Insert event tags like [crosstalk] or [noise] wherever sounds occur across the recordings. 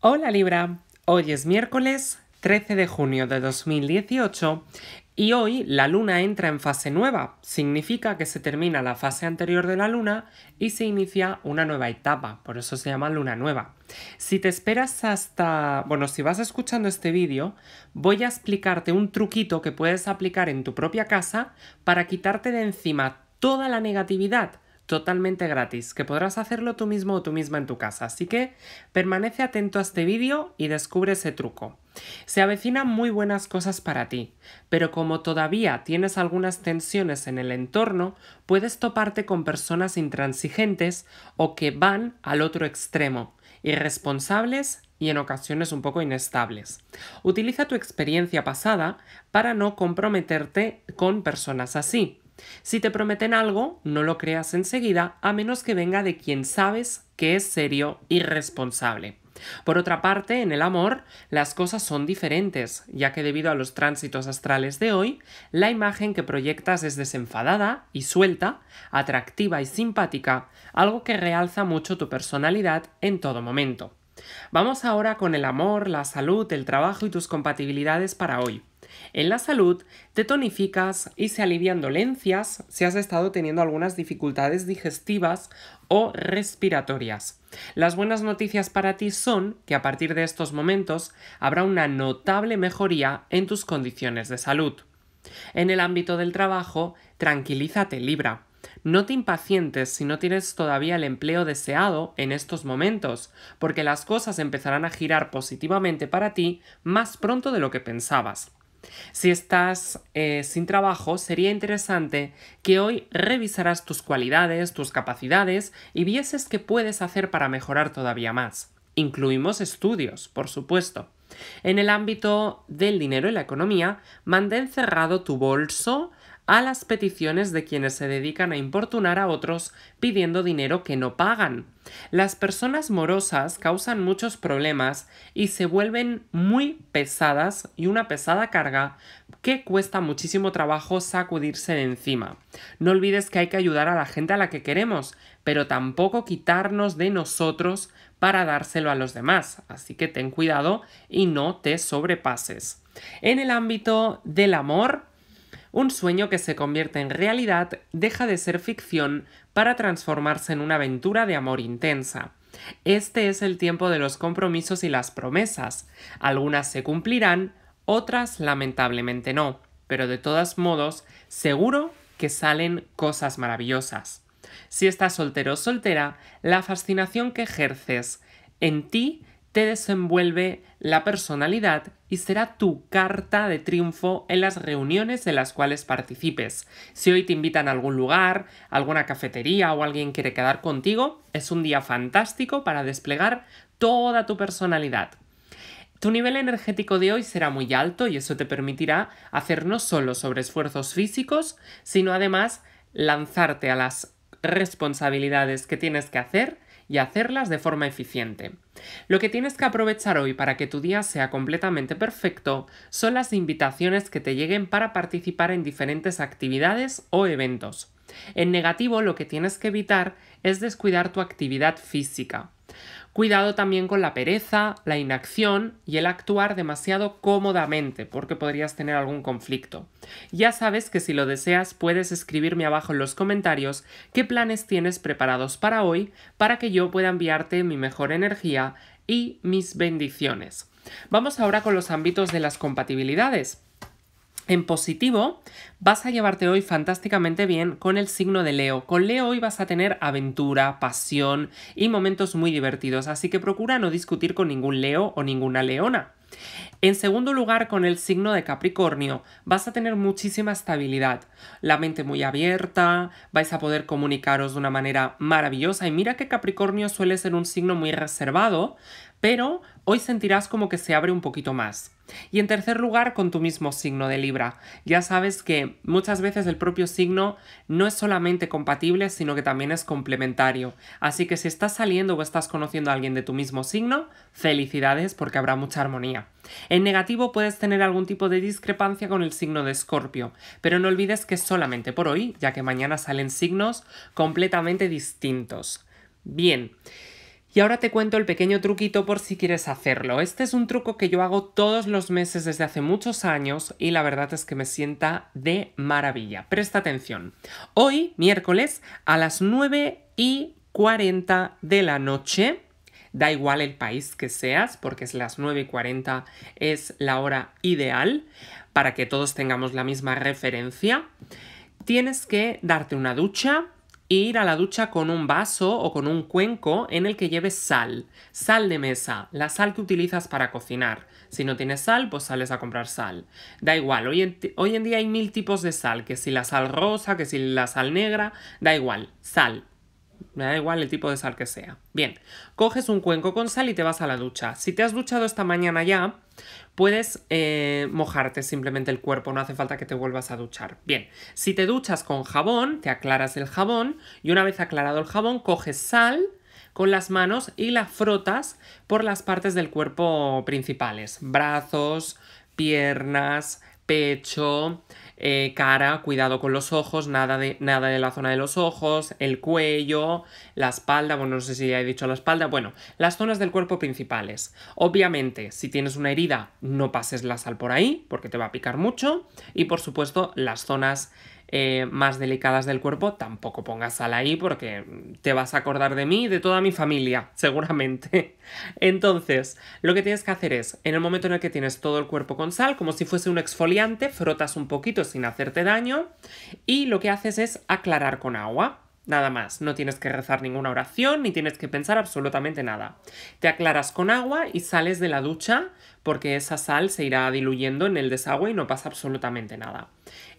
Hola Libra, hoy es miércoles 13 de junio de 2018 y hoy la luna entra en fase nueva, significa que se termina la fase anterior de la luna y se inicia una nueva etapa, por eso se llama luna nueva. Si te esperas hasta, bueno, si vas escuchando este vídeo, voy a explicarte un truquito que puedes aplicar en tu propia casa para quitarte de encima toda la negatividad totalmente gratis, que podrás hacerlo tú mismo o tú misma en tu casa. Así que permanece atento a este vídeo y descubre ese truco. Se avecinan muy buenas cosas para ti, pero como todavía tienes algunas tensiones en el entorno, puedes toparte con personas intransigentes o que van al otro extremo, irresponsables y en ocasiones un poco inestables. Utiliza tu experiencia pasada para no comprometerte con personas así. Si te prometen algo, no lo creas enseguida a menos que venga de quien sabes que es serio y responsable. Por otra parte, en el amor, las cosas son diferentes, ya que debido a los tránsitos astrales de hoy, la imagen que proyectas es desenfadada y suelta, atractiva y simpática, algo que realza mucho tu personalidad en todo momento. Vamos ahora con el amor, la salud, el trabajo y tus compatibilidades para hoy. En la salud, te tonificas y se alivian dolencias si has estado teniendo algunas dificultades digestivas o respiratorias. Las buenas noticias para ti son que a partir de estos momentos habrá una notable mejoría en tus condiciones de salud. En el ámbito del trabajo, tranquilízate Libra. No te impacientes si no tienes todavía el empleo deseado en estos momentos, porque las cosas empezarán a girar positivamente para ti más pronto de lo que pensabas. Si estás eh, sin trabajo, sería interesante que hoy revisaras tus cualidades, tus capacidades y vieses qué puedes hacer para mejorar todavía más. Incluimos estudios, por supuesto. En el ámbito del dinero y la economía, mantén cerrado tu bolso a las peticiones de quienes se dedican a importunar a otros pidiendo dinero que no pagan. Las personas morosas causan muchos problemas y se vuelven muy pesadas y una pesada carga que cuesta muchísimo trabajo sacudirse de encima. No olvides que hay que ayudar a la gente a la que queremos, pero tampoco quitarnos de nosotros para dárselo a los demás, así que ten cuidado y no te sobrepases. En el ámbito del amor, un sueño que se convierte en realidad deja de ser ficción para transformarse en una aventura de amor intensa. Este es el tiempo de los compromisos y las promesas. Algunas se cumplirán, otras lamentablemente no, pero de todos modos, seguro que salen cosas maravillosas. Si estás soltero o soltera, la fascinación que ejerces en ti te desenvuelve la personalidad y será tu carta de triunfo en las reuniones en las cuales participes. Si hoy te invitan a algún lugar, a alguna cafetería o alguien quiere quedar contigo, es un día fantástico para desplegar toda tu personalidad. Tu nivel energético de hoy será muy alto y eso te permitirá hacer no solo sobre esfuerzos físicos, sino además lanzarte a las responsabilidades que tienes que hacer y hacerlas de forma eficiente. Lo que tienes que aprovechar hoy para que tu día sea completamente perfecto son las invitaciones que te lleguen para participar en diferentes actividades o eventos. En negativo, lo que tienes que evitar es descuidar tu actividad física. Cuidado también con la pereza, la inacción y el actuar demasiado cómodamente, porque podrías tener algún conflicto. Ya sabes que si lo deseas puedes escribirme abajo en los comentarios qué planes tienes preparados para hoy para que yo pueda enviarte mi mejor energía y mis bendiciones. Vamos ahora con los ámbitos de las compatibilidades. En positivo, vas a llevarte hoy fantásticamente bien con el signo de Leo. Con Leo hoy vas a tener aventura, pasión y momentos muy divertidos, así que procura no discutir con ningún Leo o ninguna Leona. En segundo lugar, con el signo de Capricornio, vas a tener muchísima estabilidad, la mente muy abierta, vais a poder comunicaros de una manera maravillosa y mira que Capricornio suele ser un signo muy reservado, pero hoy sentirás como que se abre un poquito más. Y en tercer lugar, con tu mismo signo de Libra. Ya sabes que muchas veces el propio signo no es solamente compatible, sino que también es complementario. Así que si estás saliendo o estás conociendo a alguien de tu mismo signo, felicidades porque habrá mucha armonía. En negativo puedes tener algún tipo de discrepancia con el signo de Escorpio, pero no olvides que es solamente por hoy, ya que mañana salen signos completamente distintos. Bien. Y ahora te cuento el pequeño truquito por si quieres hacerlo. Este es un truco que yo hago todos los meses desde hace muchos años y la verdad es que me sienta de maravilla. Presta atención. Hoy, miércoles, a las 9 y 40 de la noche, da igual el país que seas, porque es las 9 y 40 es la hora ideal para que todos tengamos la misma referencia, tienes que darte una ducha, ir a la ducha con un vaso o con un cuenco en el que lleves sal, sal de mesa, la sal que utilizas para cocinar. Si no tienes sal, pues sales a comprar sal. Da igual, hoy en, hoy en día hay mil tipos de sal, que si la sal rosa, que si la sal negra, da igual, sal, me da igual el tipo de sal que sea. Bien, coges un cuenco con sal y te vas a la ducha. Si te has duchado esta mañana ya, puedes eh, mojarte simplemente el cuerpo, no hace falta que te vuelvas a duchar. Bien, si te duchas con jabón, te aclaras el jabón y una vez aclarado el jabón, coges sal con las manos y la frotas por las partes del cuerpo principales, brazos, piernas, pecho, eh, cara, cuidado con los ojos, nada de, nada de la zona de los ojos, el cuello, la espalda, bueno, no sé si ya he dicho la espalda, bueno, las zonas del cuerpo principales. Obviamente, si tienes una herida, no pases la sal por ahí, porque te va a picar mucho, y por supuesto, las zonas eh, más delicadas del cuerpo, tampoco pongas sal ahí porque te vas a acordar de mí y de toda mi familia, [laughs] seguramente. Entonces, lo que tienes que hacer es, en el momento en el que tienes todo el cuerpo con sal, como si fuese un exfoliante, frotas un poquito sin hacerte daño y lo que haces es aclarar con agua. Nada más, no tienes que rezar ninguna oración ni tienes que pensar absolutamente nada. Te aclaras con agua y sales de la ducha porque esa sal se irá diluyendo en el desagüe y no pasa absolutamente nada.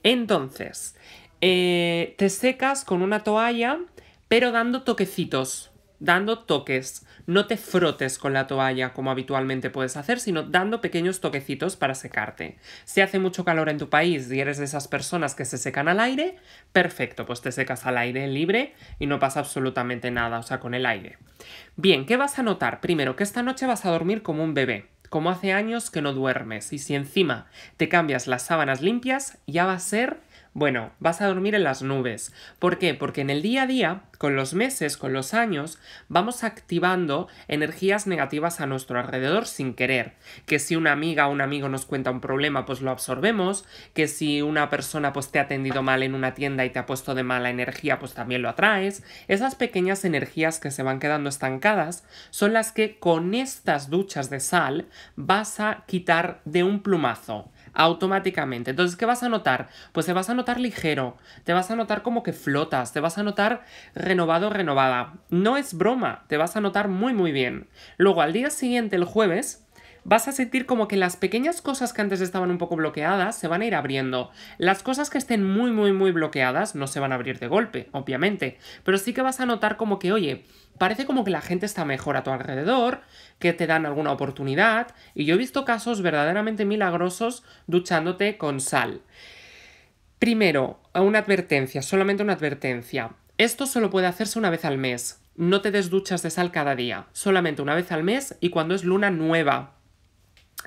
Entonces, eh, te secas con una toalla pero dando toquecitos, dando toques. No te frotes con la toalla como habitualmente puedes hacer, sino dando pequeños toquecitos para secarte. Si hace mucho calor en tu país y eres de esas personas que se secan al aire, perfecto, pues te secas al aire libre y no pasa absolutamente nada, o sea, con el aire. Bien, ¿qué vas a notar? Primero, que esta noche vas a dormir como un bebé como hace años que no duermes y si encima te cambias las sábanas limpias, ya va a ser bueno, vas a dormir en las nubes. ¿Por qué? Porque en el día a día, con los meses, con los años, vamos activando energías negativas a nuestro alrededor sin querer. Que si una amiga o un amigo nos cuenta un problema, pues lo absorbemos. Que si una persona pues te ha atendido mal en una tienda y te ha puesto de mala energía, pues también lo atraes. Esas pequeñas energías que se van quedando estancadas son las que con estas duchas de sal vas a quitar de un plumazo automáticamente. Entonces, ¿qué vas a notar? Pues te vas a notar ligero, te vas a notar como que flotas, te vas a notar renovado, renovada. No es broma, te vas a notar muy, muy bien. Luego, al día siguiente, el jueves, vas a sentir como que las pequeñas cosas que antes estaban un poco bloqueadas se van a ir abriendo. Las cosas que estén muy, muy, muy bloqueadas no se van a abrir de golpe, obviamente, pero sí que vas a notar como que, oye, parece como que la gente está mejor a tu alrededor, que te dan alguna oportunidad, y yo he visto casos verdaderamente milagrosos duchándote con sal. Primero, una advertencia, solamente una advertencia. Esto solo puede hacerse una vez al mes. No te des duchas de sal cada día, solamente una vez al mes y cuando es luna nueva,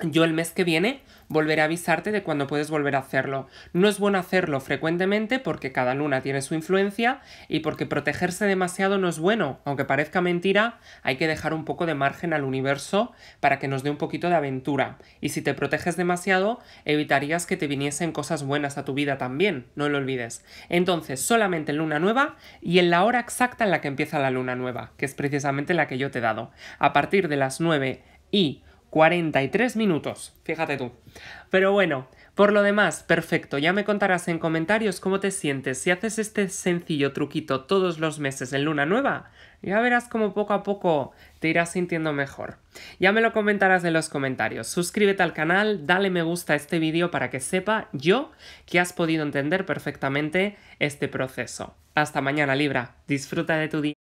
yo el mes que viene volveré a avisarte de cuando puedes volver a hacerlo. No es bueno hacerlo frecuentemente porque cada luna tiene su influencia y porque protegerse demasiado no es bueno. Aunque parezca mentira, hay que dejar un poco de margen al universo para que nos dé un poquito de aventura. Y si te proteges demasiado, evitarías que te viniesen cosas buenas a tu vida también, no lo olvides. Entonces, solamente en luna nueva y en la hora exacta en la que empieza la luna nueva, que es precisamente la que yo te he dado. A partir de las 9 y 43 minutos, fíjate tú. Pero bueno, por lo demás, perfecto, ya me contarás en comentarios cómo te sientes si haces este sencillo truquito todos los meses en luna nueva. Ya verás cómo poco a poco te irás sintiendo mejor. Ya me lo comentarás en los comentarios. Suscríbete al canal, dale me gusta a este vídeo para que sepa yo que has podido entender perfectamente este proceso. Hasta mañana Libra, disfruta de tu día.